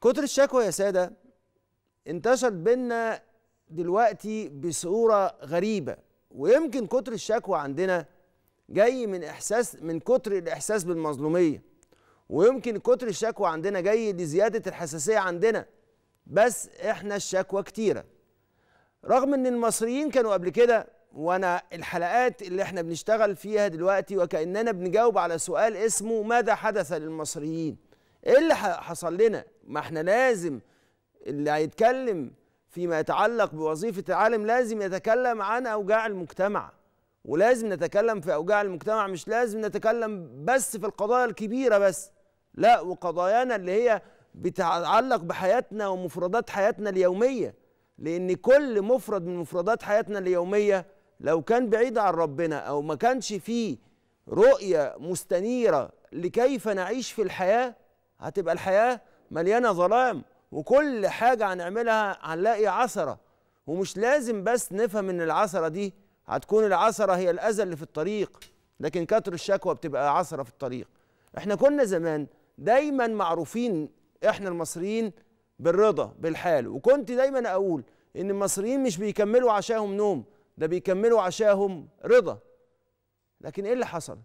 كتر الشكوى يا ساده انتشر بينا دلوقتي بصوره غريبه ويمكن كتر الشكوى عندنا جاي من احساس من كتر الاحساس بالمظلوميه ويمكن كتر الشكوى عندنا جاي لزياده الحساسيه عندنا بس احنا الشكوى كتيره رغم ان المصريين كانوا قبل كده وانا الحلقات اللي احنا بنشتغل فيها دلوقتي وكاننا بنجاوب على سؤال اسمه ماذا حدث للمصريين ايه اللي حصل لنا ما احنا لازم اللي هيتكلم فيما يتعلق بوظيفة العالم لازم يتكلم عن أوجاع المجتمع ولازم نتكلم في أوجاع المجتمع مش لازم نتكلم بس في القضايا الكبيرة بس لا وقضايانا اللي هي بتتعلق بحياتنا ومفردات حياتنا اليومية لأن كل مفرد من مفردات حياتنا اليومية لو كان بعيد عن ربنا أو ما كانش فيه رؤية مستنيرة لكيف نعيش في الحياة هتبقى الحياة مليانه ظلام وكل حاجه هنعملها هنلاقي عثره ومش لازم بس نفهم ان العثره دي هتكون العثره هي الاذى اللي في الطريق لكن كتر الشكوى بتبقى عثره في الطريق احنا كنا زمان دايما معروفين احنا المصريين بالرضا بالحال وكنت دايما اقول ان المصريين مش بيكملوا عشاهم نوم ده بيكملوا عشاهم رضا لكن ايه اللي حصل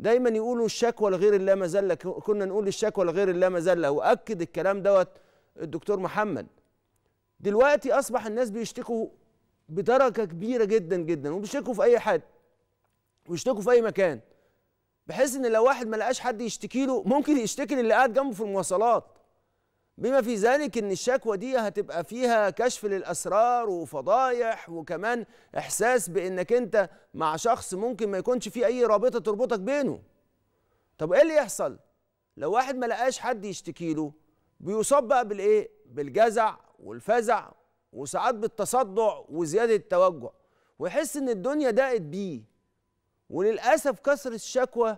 دايما يقولوا الشكوى لغير الله مذله كنا نقول الشكوى لغير الله مذله واكد الكلام دوت الدكتور محمد دلوقتي اصبح الناس بيشتكوا بدرجه كبيره جدا جدا وبيشتكوا في اي حد ويشتكوا في اي مكان بحيث ان لو واحد ما لقاش حد يشتكي له ممكن يشتكي للي قاعد جنبه في المواصلات بما في ذلك ان الشكوى دي هتبقى فيها كشف للاسرار وفضايح وكمان احساس بانك انت مع شخص ممكن ما يكونش فيه اي رابطه تربطك بينه طب ايه اللي يحصل لو واحد ما لقاش حد يشتكي له بيصاب بقى بالايه بالجزع والفزع وساعات بالتصدع وزياده التوجع ويحس ان الدنيا ضاقت بيه وللاسف كثره الشكوى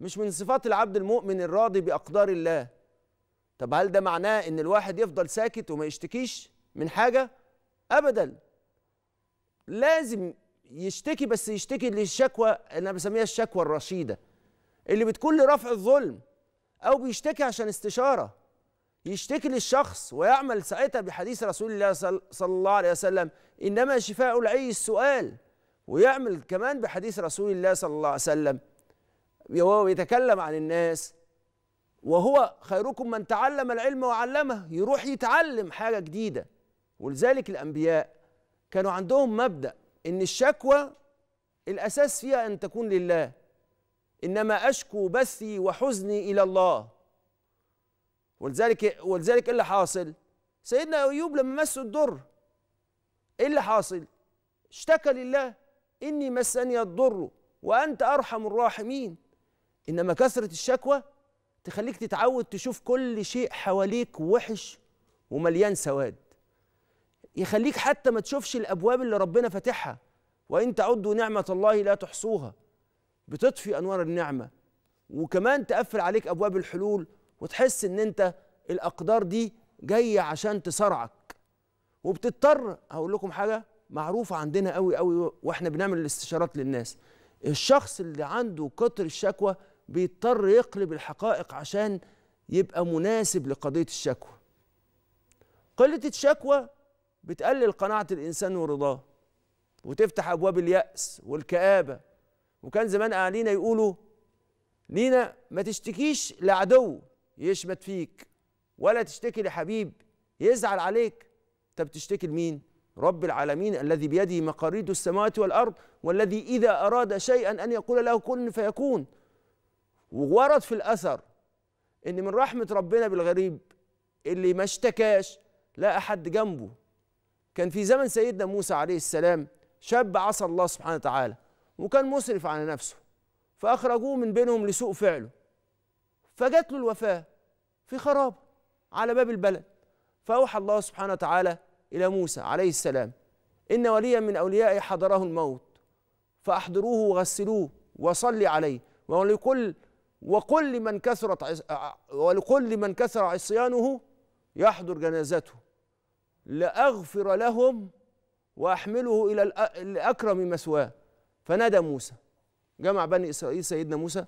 مش من صفات العبد المؤمن الراضي باقدار الله طب هل ده معناه ان الواحد يفضل ساكت وما يشتكيش من حاجه ابدا لازم يشتكي بس يشتكي للشكوى انا بسميها الشكوى الرشيده اللي بتكون لرفع الظلم او بيشتكي عشان استشاره يشتكي للشخص ويعمل ساعتها بحديث رسول الله صلى الله عليه وسلم انما شفاء العي السؤال ويعمل كمان بحديث رسول الله صلى الله عليه وسلم وهو يتكلم عن الناس وهو خيركم من تعلم العلم وعلمه يروح يتعلم حاجة جديدة ولذلك الأنبياء كانوا عندهم مبدأ إن الشكوى الأساس فيها أن تكون لله إنما أشكو بثي وحزني إلى الله ولذلك ولذلك إيه اللي حاصل؟ سيدنا أيوب لما مسه الضر إيه اللي حاصل؟ اشتكى لله إني مسني الضر وأنت أرحم الراحمين إنما كثرة الشكوى تخليك تتعود تشوف كل شيء حواليك وحش ومليان سواد يخليك حتى ما تشوفش الابواب اللي ربنا فاتحها وان تعدوا نعمه الله لا تحصوها بتطفي انوار النعمه وكمان تقفل عليك ابواب الحلول وتحس ان انت الاقدار دي جايه عشان تصارعك وبتضطر هقول لكم حاجه معروفه عندنا قوي قوي واحنا بنعمل الاستشارات للناس الشخص اللي عنده كتر الشكوى بيضطر يقلب الحقائق عشان يبقى مناسب لقضية الشكوى قلة الشكوى بتقلل قناعة الإنسان ورضاه وتفتح أبواب اليأس والكآبة وكان زمان أهالينا يقولوا لينا ما تشتكيش لعدو يشمت فيك ولا تشتكي لحبيب يزعل عليك انت بتشتكي لمين رب العالمين الذي بيده مقاريد السماوات والأرض والذي إذا أراد شيئا أن يقول له كن فيكون وورد في الأثر إن من رحمة ربنا بالغريب اللي ما اشتكاش لا أحد جنبه كان في زمن سيدنا موسى عليه السلام شاب عصى الله سبحانه وتعالى وكان مسرف على نفسه فأخرجوه من بينهم لسوء فعله فجات له الوفاة في خراب على باب البلد فأوحى الله سبحانه وتعالى إلى موسى عليه السلام إن وليا من أوليائي حضره الموت فأحضروه وغسلوه وصلي عليه ولكل وقل لمن كثرت ولكل لمن كثر عصيانه يحضر جنازته لأغفر لهم وأحمله إلى الأكرم مثواه فنادى موسى جمع بني إسرائيل سيدنا موسى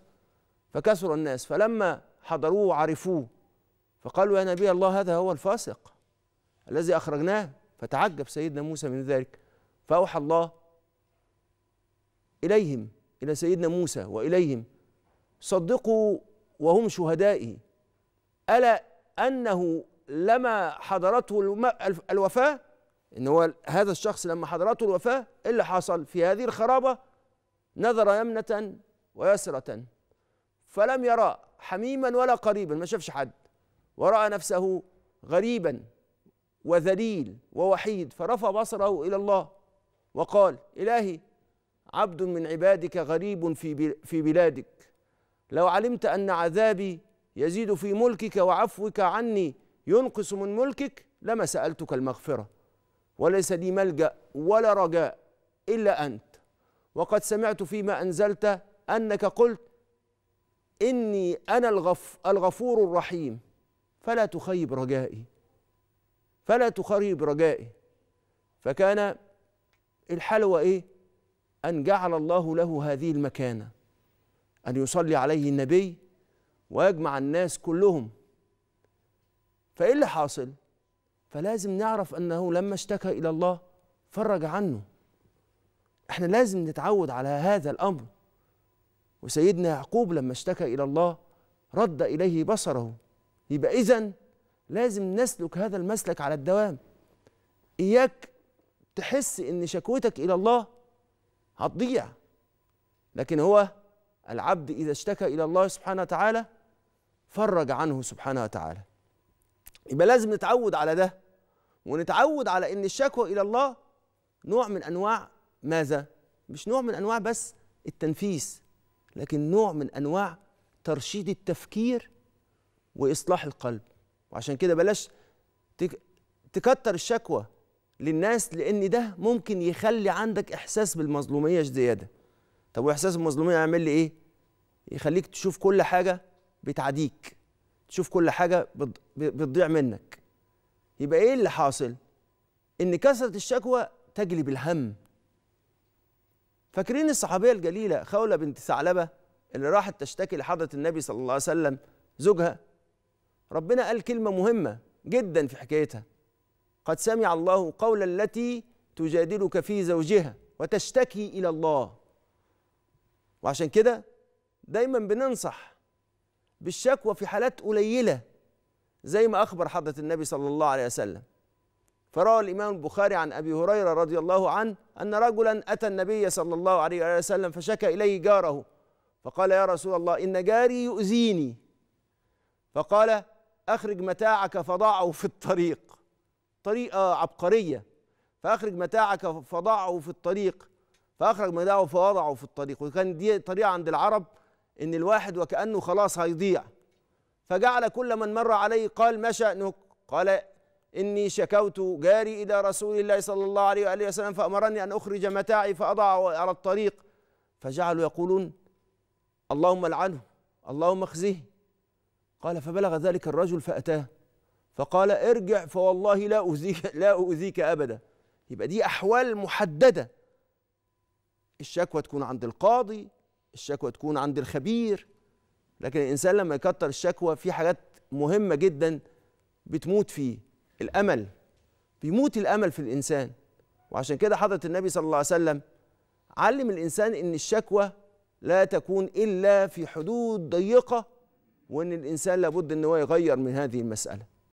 فكثر الناس فلما حضروه وعرفوه فقالوا يا نبي الله هذا هو الفاسق الذي أخرجناه فتعجب سيدنا موسى من ذلك فأوحى الله إليهم إلى سيدنا موسى وإليهم صدقوا وهم شهدائي ألا أنه لما حضرته الوفاة إن هو هذا الشخص لما حضرته الوفاة إيه اللي حصل في هذه الخرابة نظر يمنة ويسرة فلم يرى حميما ولا قريبا ما شافش حد ورأى نفسه غريبا وذليل ووحيد فرفع بصره إلى الله وقال إلهي عبد من عبادك غريب في في بلادك لو علمت أن عذابي يزيد في ملكك وعفوك عني ينقص من ملكك لما سألتك المغفرة وليس لي ملجأ ولا رجاء إلا أنت وقد سمعت فيما أنزلت أنك قلت إني أنا الغف الغفور الرحيم فلا تخيب رجائي فلا تخيب رجائي فكان الحلوى إيه أن جعل الله له هذه المكانة أن يصلي عليه النبي ويجمع الناس كلهم فإيه اللي حاصل؟ فلازم نعرف أنه لما اشتكى إلى الله فرج عنه احنا لازم نتعود على هذا الأمر وسيدنا يعقوب لما اشتكى إلى الله رد إليه بصره يبقى إذن لازم نسلك هذا المسلك على الدوام إياك تحس إن شكوتك إلى الله هتضيع لكن هو العبد إذا اشتكى إلى الله سبحانه وتعالى فرج عنه سبحانه وتعالى يبقى لازم نتعود على ده ونتعود على ان الشكوى الى الله نوع من انواع ماذا مش نوع من انواع بس التنفيس لكن نوع من انواع ترشيد التفكير واصلاح القلب وعشان كده بلاش تكتر الشكوى للناس لان ده ممكن يخلي عندك احساس بالمظلوميه زياده طب واحساس المظلوميه يعمل لي ايه يخليك تشوف كل حاجه بتعديك تشوف كل حاجه بتضيع منك يبقى ايه اللي حاصل ان كثره الشكوى تجلب الهم فاكرين الصحابيه الجليله خوله بنت ثعلبه اللي راحت تشتكي لحضره النبي صلى الله عليه وسلم زوجها ربنا قال كلمه مهمه جدا في حكايتها قد سمع الله قول التي تجادلك في زوجها وتشتكي الى الله وعشان كده دايما بننصح بالشكوى في حالات قليله زي ما اخبر حضره النبي صلى الله عليه وسلم فروى الامام البخاري عن ابي هريره رضي الله عنه ان رجلا اتى النبي صلى الله عليه وسلم فشكى اليه جاره فقال يا رسول الله ان جاري يؤذيني فقال اخرج متاعك فضعه في الطريق طريقه عبقريه فاخرج متاعك فضعه في الطريق فاخرج من دعوه فوضعه في الطريق وكان دي طريقه عند العرب ان الواحد وكانه خلاص هيضيع فجعل كل من مر عليه قال ما شانك؟ قال اني شكوت جاري الى رسول الله صلى الله عليه واله وسلم فامرني ان اخرج متاعي فاضعه على الطريق فجعلوا يقولون اللهم العنه اللهم اخزه قال فبلغ ذلك الرجل فاتاه فقال ارجع فوالله لا اؤذيك لا اؤذيك ابدا يبقى دي احوال محدده الشكوى تكون عند القاضي الشكوى تكون عند الخبير لكن الانسان لما يكتر الشكوى في حاجات مهمه جدا بتموت فيه الامل بيموت الامل في الانسان وعشان كده حضره النبي صلى الله عليه وسلم علم الانسان ان الشكوى لا تكون الا في حدود ضيقه وان الانسان لابد ان هو يغير من هذه المساله